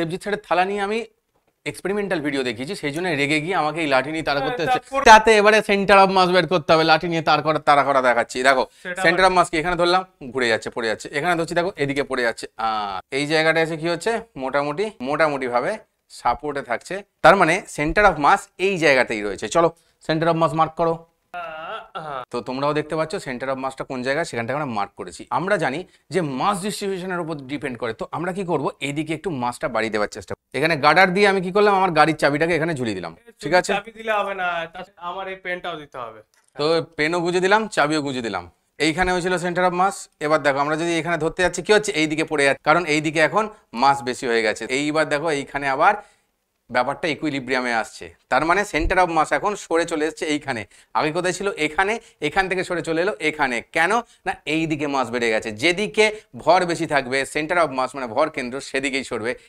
দেবজিৎ স্যারের থালা নিয়ে আমি এক্সপেরিমেন্টাল ভিডিও দেখিয়েছি সেই জন্য রেগে গিয়ে আমাকে এই লাঠি নিয়ে তারা হ্যাঁ, করতে হচ্ছে তাতে এবারে সেন্টার অফ মাস বের করতে হবে লাঠি নিয়ে তার করা তারা করা দেখাচ্ছি দেখো সেন্টার অফ মাসকে এখানে ধরলাম ঘুরে যাচ্ছে পড়ে যাচ্ছে এখানে ধরছি দেখো এদিকে পড়ে যাচ্ছে এই জায়গাটা এসে কি হচ্ছে মোটামুটি মোটামুটি ভাবে সাপোর্টে থাকছে তার মানে সেন্টার অফ মাস এই জায়গাতেই রয়েছে চলো সেন্টার অফ মাস মার্ক করো তো তোমরাও দেখতে পাচ্ছ সেন্টার অফ মাসটা কোন জায়গায় সেখানটা আমরা মার্ক করেছি আমরা জানি যে মাস ডিস্ট্রিবিউশনের উপর ডিপেন্ড করে তো আমরা কি করব এদিকে একটু মাসটা বাড়ি দেওয়ার চেষ্টা এখানে গার্ডার দিয়ে আমি কি করলাম আমার গাড়ির চাবিটাকে এখানে ঝুলিয়ে দিলাম ঠিক আছে চাবি দিলে হবে না আমার এই পেনটাও দিতে হবে তো পেনও গুঁজে দিলাম চাবিও গুঁজে দিলাম এইখানে হয়েছিল সেন্টার অফ মাস এবার দেখো আমরা যদি এখানে ধরতে যাচ্ছি কি হচ্ছে এইদিকে পড়ে যাচ্ছে কারণ এইদিকে এখন মাস বেশি হয়ে গেছে এইবার দেখো এইখানে আবার ব্যাপারটা ইকুইলিব্রিয়ামে আসছে তার মানে সেন্টার অফ মাস এখন সরে চলে এসছে এইখানে আগে কোথায় ছিল এখানে এখান থেকে সরে চলে এলো এখানে কেন না এই দিকে মাস বেড়ে গেছে যেদিকে ভর বেশি থাকবে সেন্টার অফ মাস মানে ভর কেন্দ্র সেদিকেই সরবে